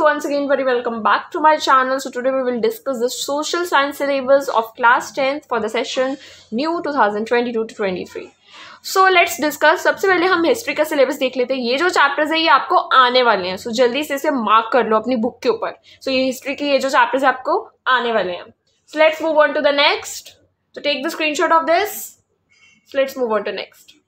so once again very welcome back to my channel so today we will discuss the social science syllabus of class 10th for the session new 2022 to 23 so let's discuss सबसे पहले हम history का syllabus देख लेते हैं ये जो chapters है ये आपको आने वाले हैं सो so, जल्दी से इसे मार्क कर लो अपनी बुक के ऊपर सो so, ये हिस्ट्री के ये जो चैप्टर्स है आपको आने वाले हैं so let's move on to the next तो take the screenshot of this let's move on to next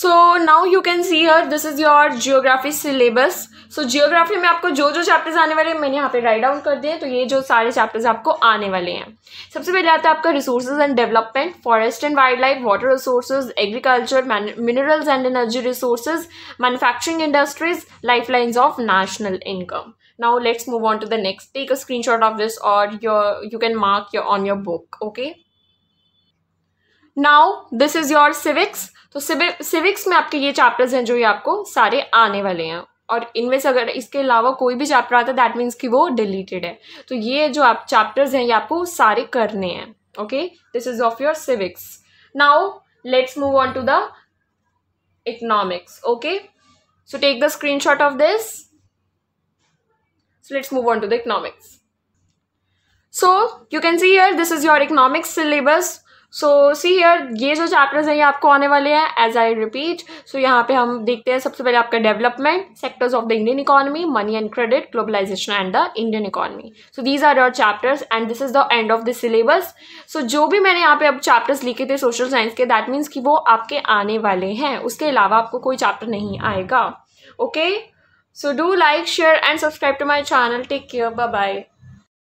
so now you can see here this is your geography syllabus so geography में आपको जो जो चैप्टर्स आने वाले हैं मैंने यहाँ पे राइट डाउन कर दिए तो ये जो सारे चैप्टर्स आपको आने वाले हैं सबसे पहले आता है आपका resources and development forest and wildlife water resources agriculture minerals and energy resources manufacturing industries lifelines of national income now let's move on to the next take a screenshot of this और your you can mark your on your book okay now this is your civics तो civics में आपके ये chapters हैं जो ये आपको सारे आने वाले हैं और इनमें से अगर इसके अलावा कोई भी चैप्टर आता है दैट मीन्स कि वो डिलीटेड है तो ये जो आप चैप्टर्स हैं ये आपको सारे करने हैं okay this is of your civics now let's move on to the economics okay so take the screenshot of this so let's move on to the economics so you can see here this is your economics so see here ये जो chapters हैं ये आपको आने वाले हैं as I repeat सो यहाँ पे हम देखते हैं सबसे पहले आपका development sectors of the Indian economy money and credit globalisation and the Indian economy so these are your chapters and this is the end of the syllabus so जो भी मैंने यहाँ पे अब चैप्टर्स लिखे थे सोशल साइंस के that means कि वो आपके आने वाले हैं उसके अलावा आपको कोई चैप्टर नहीं आएगा okay so do like share and subscribe to my channel take care bye bye